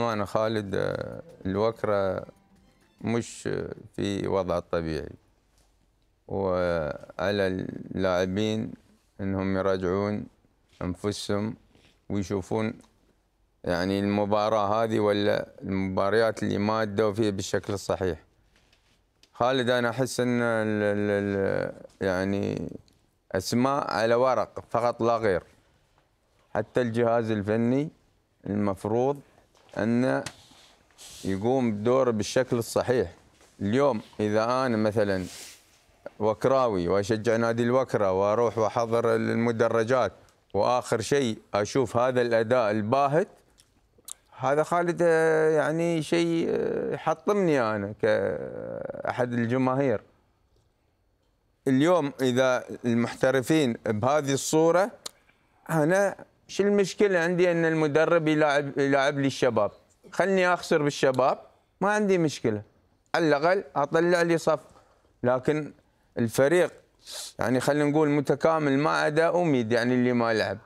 أنا خالد آه، الوكرة مش في وضع الطبيعي وعلى اللاعبين انهم يراجعون انفسهم ويشوفون يعني المباراة هذه ولا المباريات اللي ما ادوا فيها بالشكل الصحيح خالد انا احس ان الـ الـ يعني اسماء على ورق فقط لا غير حتى الجهاز الفني المفروض أن يقوم بدوره بالشكل الصحيح اليوم إذا أنا مثلا وكراوي وأشجع نادي الوكرة وأروح وأحضر المدرجات وآخر شيء أشوف هذا الأداء الباهت هذا خالد آه، يعني شيء آه، يحطمني أنا كأحد الجماهير اليوم إذا المحترفين بهذه الصورة أنا شو المشكله عندي ان المدرب يلاعب يلاعب لي الشباب خلني اخسر بالشباب ما عندي مشكله على الاقل اطلع لي صف لكن الفريق يعني خلينا نقول متكامل ما عدا اميد يعني اللي ما لعب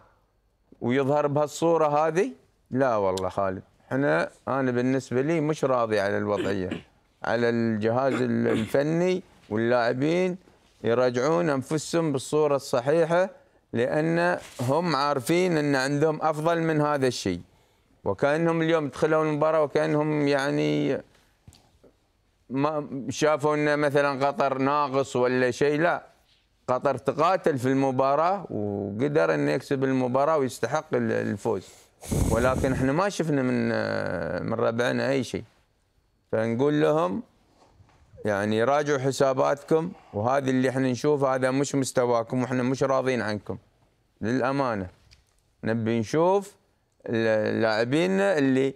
ويظهر بهالصوره هذه لا والله خالد احنا انا بالنسبه لي مش راضي على الوضعيه على الجهاز الفني واللاعبين يراجعون انفسهم بالصوره الصحيحه لان هم عارفين ان عندهم افضل من هذا الشيء وكانهم اليوم دخلوا المباراه وكانهم يعني ما شافوا ان مثلا قطر ناقص ولا شيء لا قطر تقاتل في المباراه وقدر انه يكسب المباراه ويستحق الفوز ولكن احنا ما شفنا من من ربعنا اي شيء فنقول لهم يعني راجعوا حساباتكم وهذه اللي احنا نشوفه هذا مش مستواكم واحنا مش راضين عنكم للامانه نبي نشوف اللاعبين اللي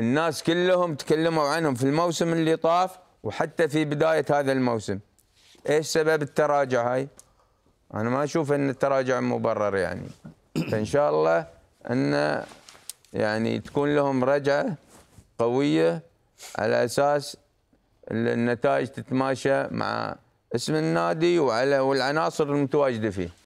الناس كلهم تكلموا عنهم في الموسم اللي طاف وحتى في بدايه هذا الموسم ايش سبب التراجع هاي انا ما اشوف ان التراجع مبرر يعني فان شاء الله ان يعني تكون لهم رجعه قويه على اساس النتائج تتماشى مع اسم النادي والعناصر المتواجده فيه.